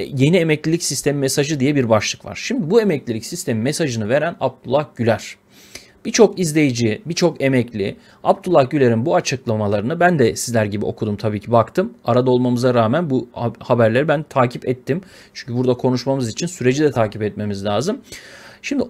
E, yeni emeklilik sistemi mesajı diye bir başlık var. Şimdi bu emeklilik sistemi mesajını veren Abdullah Güler. Birçok izleyici, birçok emekli Abdullah Güler'in bu açıklamalarını ben de sizler gibi okudum tabii ki baktım. Arada olmamıza rağmen bu haberleri ben takip ettim. Çünkü burada konuşmamız için süreci de takip etmemiz lazım. Şimdi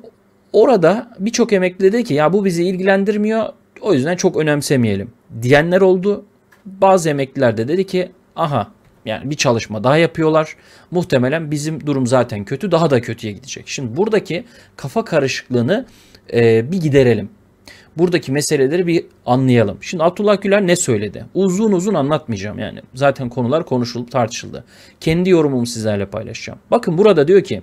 orada birçok emekli dedi ki ya bu bizi ilgilendirmiyor o yüzden çok önemsemeyelim diyenler oldu. Bazı emekliler de dedi ki aha yani bir çalışma daha yapıyorlar. Muhtemelen bizim durum zaten kötü daha da kötüye gidecek. Şimdi buradaki kafa karışıklığını e, bir giderelim. Buradaki meseleleri bir anlayalım. Şimdi Abdullah Güler ne söyledi? Uzun uzun anlatmayacağım yani. Zaten konular konuşulup tartışıldı. Kendi yorumumu sizlerle paylaşacağım. Bakın burada diyor ki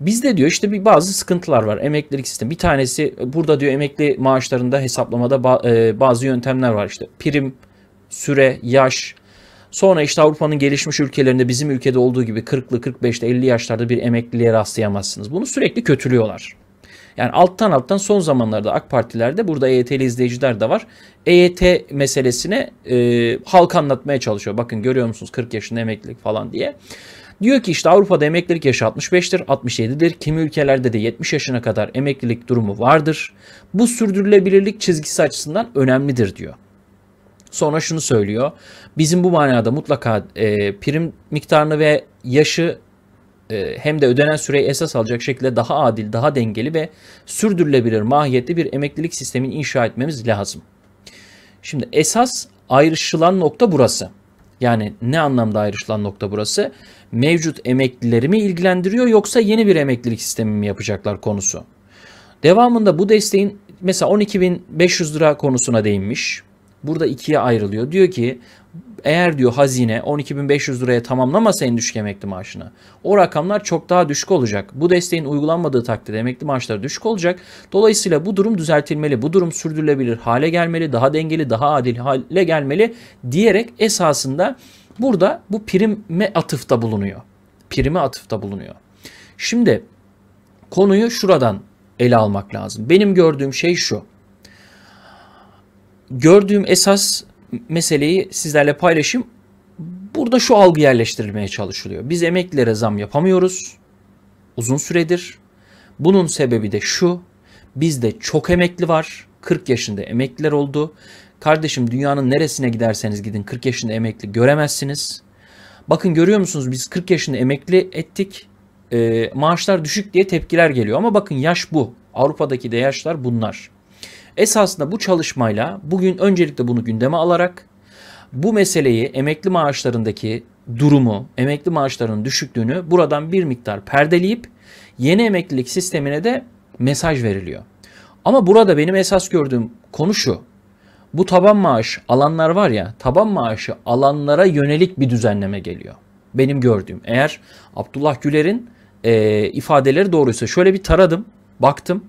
Bizde diyor işte bir bazı sıkıntılar var emeklilik sistemi. Bir tanesi burada diyor emekli maaşlarında hesaplamada e, bazı yöntemler var işte. Prim, süre, yaş, Sonra işte Avrupa'nın gelişmiş ülkelerinde bizim ülkede olduğu gibi 40'lı 45'te 50 yaşlarda bir emekliliğe rastlayamazsınız. Bunu sürekli kötülüyorlar. Yani alttan alttan son zamanlarda AK Partilerde burada EYT'li izleyiciler de var. EYT meselesine e, halk anlatmaya çalışıyor. Bakın görüyor musunuz 40 yaşında emeklilik falan diye. Diyor ki işte Avrupa'da emeklilik yaşı 65'tir, 67'dir. Kimi ülkelerde de 70 yaşına kadar emeklilik durumu vardır. Bu sürdürülebilirlik çizgisi açısından önemlidir diyor. Sonra şunu söylüyor. Bizim bu manada mutlaka e, prim miktarını ve yaşı e, hem de ödenen süreyi esas alacak şekilde daha adil, daha dengeli ve sürdürülebilir mahiyetli bir emeklilik sistemini inşa etmemiz lazım. Şimdi esas ayrışılan nokta burası. Yani ne anlamda ayrışılan nokta burası? Mevcut emeklilerimi ilgilendiriyor yoksa yeni bir emeklilik sistemi mi yapacaklar konusu. Devamında bu desteğin mesela 12.500 lira konusuna değinmiş burada ikiye ayrılıyor. Diyor ki eğer diyor hazine 12.500 liraya tamamlamasa en düşük emekli maaşını o rakamlar çok daha düşük olacak. Bu desteğin uygulanmadığı takdirde emekli maaşları düşük olacak. Dolayısıyla bu durum düzeltilmeli, bu durum sürdürülebilir hale gelmeli, daha dengeli, daha adil hale gelmeli diyerek esasında burada bu prime atıfta bulunuyor. Prime atıfta bulunuyor. Şimdi konuyu şuradan ele almak lazım. Benim gördüğüm şey şu gördüğüm esas meseleyi sizlerle paylaşayım. Burada şu algı yerleştirilmeye çalışılıyor. Biz emeklilere zam yapamıyoruz. Uzun süredir. Bunun sebebi de şu. Bizde çok emekli var. 40 yaşında emekliler oldu. Kardeşim dünyanın neresine giderseniz gidin 40 yaşında emekli göremezsiniz. Bakın görüyor musunuz biz 40 yaşında emekli ettik. E, maaşlar düşük diye tepkiler geliyor ama bakın yaş bu. Avrupa'daki de yaşlar bunlar. Esasında bu çalışmayla bugün öncelikle bunu gündeme alarak bu meseleyi emekli maaşlarındaki durumu, emekli maaşlarının düşüklüğünü buradan bir miktar perdeleyip yeni emeklilik sistemine de mesaj veriliyor. Ama burada benim esas gördüğüm konu şu. Bu taban maaş alanlar var ya, taban maaşı alanlara yönelik bir düzenleme geliyor. Benim gördüğüm. Eğer Abdullah Güler'in e, ifadeleri doğruysa şöyle bir taradım, baktım.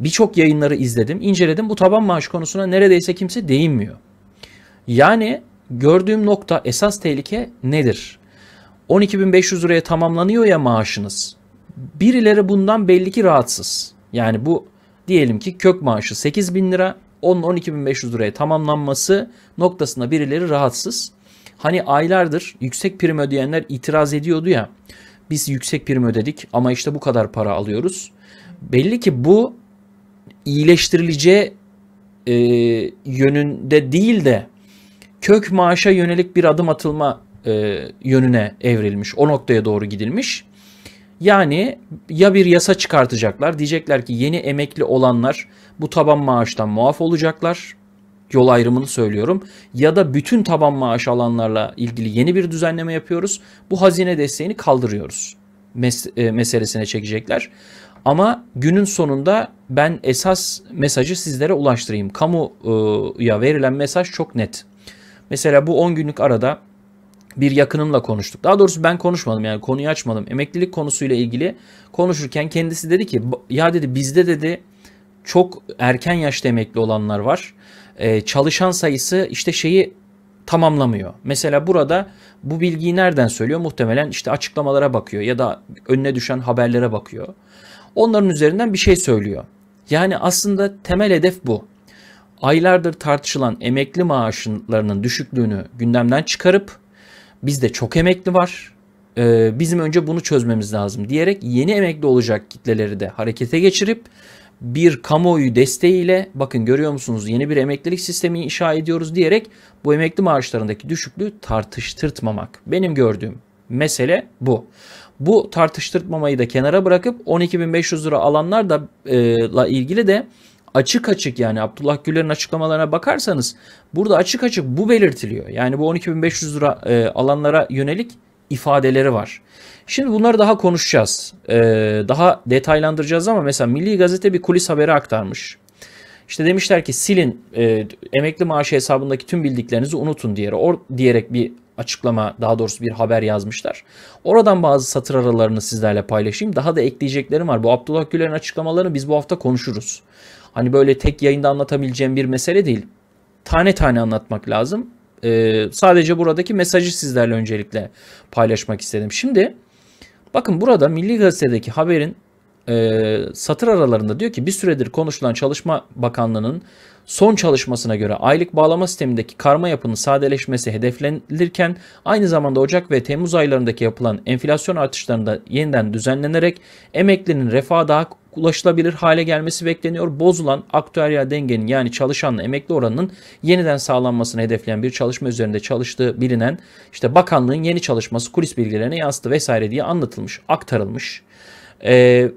Birçok yayınları izledim, inceledim. Bu taban maaş konusuna neredeyse kimse değinmiyor. Yani gördüğüm nokta esas tehlike nedir? 12.500 liraya tamamlanıyor ya maaşınız. Birileri bundan belli ki rahatsız. Yani bu diyelim ki kök maaşı 8.000 lira, 10 12.500 liraya tamamlanması noktasında birileri rahatsız. Hani aylardır yüksek prim ödeyenler itiraz ediyordu ya. Biz yüksek prim ödedik ama işte bu kadar para alıyoruz. Belli ki bu iyileştirileceği e, yönünde değil de kök maaşa yönelik bir adım atılma e, yönüne evrilmiş. O noktaya doğru gidilmiş. Yani ya bir yasa çıkartacaklar diyecekler ki yeni emekli olanlar bu taban maaştan muaf olacaklar. Yol ayrımını söylüyorum. Ya da bütün taban maaş alanlarla ilgili yeni bir düzenleme yapıyoruz. Bu hazine desteğini kaldırıyoruz. Mes- e, meselesine çekecekler. Ama günün sonunda ben esas mesajı sizlere ulaştırayım. Kamuya verilen mesaj çok net. Mesela bu 10 günlük arada bir yakınımla konuştuk. Daha doğrusu ben konuşmadım yani konuyu açmadım. Emeklilik konusuyla ilgili konuşurken kendisi dedi ki ya dedi bizde dedi çok erken yaşta emekli olanlar var. Ee, çalışan sayısı işte şeyi tamamlamıyor. Mesela burada bu bilgiyi nereden söylüyor? Muhtemelen işte açıklamalara bakıyor ya da önüne düşen haberlere bakıyor onların üzerinden bir şey söylüyor. Yani aslında temel hedef bu. Aylardır tartışılan emekli maaşlarının düşüklüğünü gündemden çıkarıp bizde çok emekli var. E, bizim önce bunu çözmemiz lazım diyerek yeni emekli olacak kitleleri de harekete geçirip bir kamuoyu desteğiyle bakın görüyor musunuz yeni bir emeklilik sistemi inşa ediyoruz diyerek bu emekli maaşlarındaki düşüklüğü tartıştırtmamak. Benim gördüğüm mesele bu. Bu tartıştırmamayı da kenara bırakıp 12.500 lira alanlar da e, la ilgili de açık açık yani Abdullah Güler'in açıklamalarına bakarsanız burada açık açık bu belirtiliyor. Yani bu 12.500 lira e, alanlara yönelik ifadeleri var. Şimdi bunları daha konuşacağız. E, daha detaylandıracağız ama mesela Milli Gazete bir kulis haberi aktarmış. İşte demişler ki silin e, emekli maaşı hesabındaki tüm bildiklerinizi unutun diye, or, diyerek bir açıklama daha doğrusu bir haber yazmışlar. Oradan bazı satır aralarını sizlerle paylaşayım. Daha da ekleyeceklerim var. Bu Abdullah Güler'in açıklamalarını biz bu hafta konuşuruz. Hani böyle tek yayında anlatabileceğim bir mesele değil. Tane tane anlatmak lazım. Ee, sadece buradaki mesajı sizlerle öncelikle paylaşmak istedim. Şimdi bakın burada Milli Gazete'deki haberin e, satır aralarında diyor ki bir süredir konuşulan Çalışma Bakanlığı'nın son çalışmasına göre aylık bağlama sistemindeki karma yapının sadeleşmesi hedeflenirken aynı zamanda Ocak ve Temmuz aylarındaki yapılan enflasyon artışlarında yeniden düzenlenerek emeklinin refaha daha ulaşılabilir hale gelmesi bekleniyor. Bozulan aktüeryal dengenin yani çalışanla emekli oranının yeniden sağlanmasını hedefleyen bir çalışma üzerinde çalıştığı bilinen işte bakanlığın yeni çalışması kulis bilgilerine yansıdı vesaire diye anlatılmış, aktarılmış. Ee,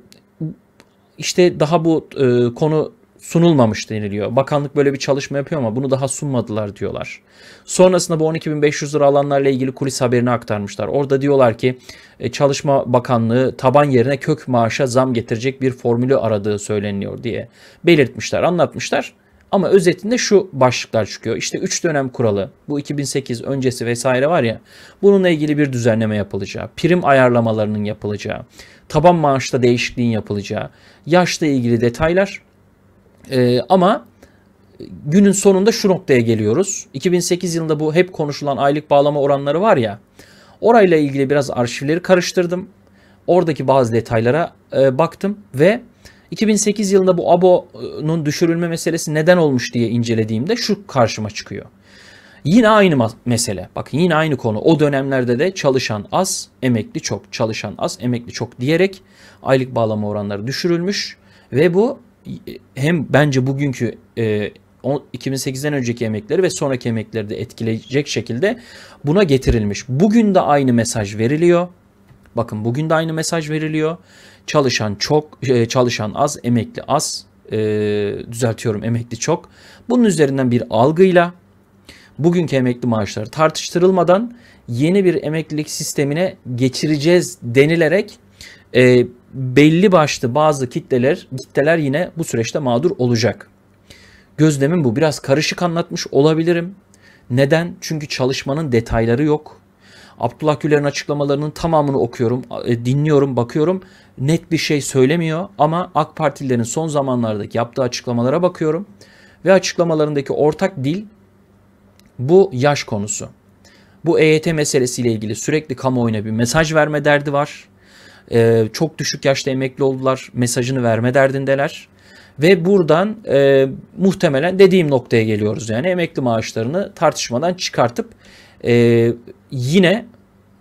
işte daha bu e, konu sunulmamış deniliyor. Bakanlık böyle bir çalışma yapıyor ama bunu daha sunmadılar diyorlar. Sonrasında bu 12.500 lira alanlarla ilgili kulis haberini aktarmışlar. Orada diyorlar ki e, Çalışma Bakanlığı taban yerine kök maaşa zam getirecek bir formülü aradığı söyleniyor diye belirtmişler, anlatmışlar. Ama özetinde şu başlıklar çıkıyor. İşte 3 dönem kuralı, bu 2008 öncesi vesaire var ya. Bununla ilgili bir düzenleme yapılacağı, prim ayarlamalarının yapılacağı, taban maaşta değişikliğin yapılacağı, yaşla ilgili detaylar. Ee, ama günün sonunda şu noktaya geliyoruz. 2008 yılında bu hep konuşulan aylık bağlama oranları var ya. Orayla ilgili biraz arşivleri karıştırdım. Oradaki bazı detaylara e, baktım ve 2008 yılında bu abonun düşürülme meselesi neden olmuş diye incelediğimde şu karşıma çıkıyor. Yine aynı mesele. Bakın yine aynı konu. O dönemlerde de çalışan az, emekli çok. Çalışan az, emekli çok diyerek aylık bağlama oranları düşürülmüş ve bu hem bence bugünkü e, 2008'den önceki emekleri ve sonraki emekleri de etkileyecek şekilde buna getirilmiş. Bugün de aynı mesaj veriliyor. Bakın bugün de aynı mesaj veriliyor. Çalışan çok, e, çalışan az, emekli az, e, düzeltiyorum emekli çok. Bunun üzerinden bir algıyla bugünkü emekli maaşları tartıştırılmadan yeni bir emeklilik sistemine geçireceğiz denilerek e, belli başlı bazı kitleler, kitleler yine bu süreçte mağdur olacak. Gözlemim bu. Biraz karışık anlatmış olabilirim. Neden? Çünkü çalışmanın detayları yok. Abdullah Güler'in açıklamalarının tamamını okuyorum, e, dinliyorum, bakıyorum. Net bir şey söylemiyor ama AK Partililerin son zamanlardaki yaptığı açıklamalara bakıyorum ve açıklamalarındaki ortak dil bu yaş konusu. Bu EYT meselesiyle ilgili sürekli kamuoyuna bir mesaj verme derdi var. Ee, çok düşük yaşta emekli oldular mesajını verme derdindeler. Ve buradan e, muhtemelen dediğim noktaya geliyoruz yani emekli maaşlarını tartışmadan çıkartıp ee, yine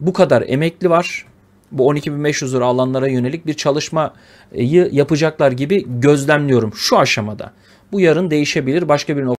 bu kadar emekli var. Bu 12.500 lira alanlara yönelik bir çalışmayı yapacaklar gibi gözlemliyorum şu aşamada. Bu yarın değişebilir. Başka bir nokta.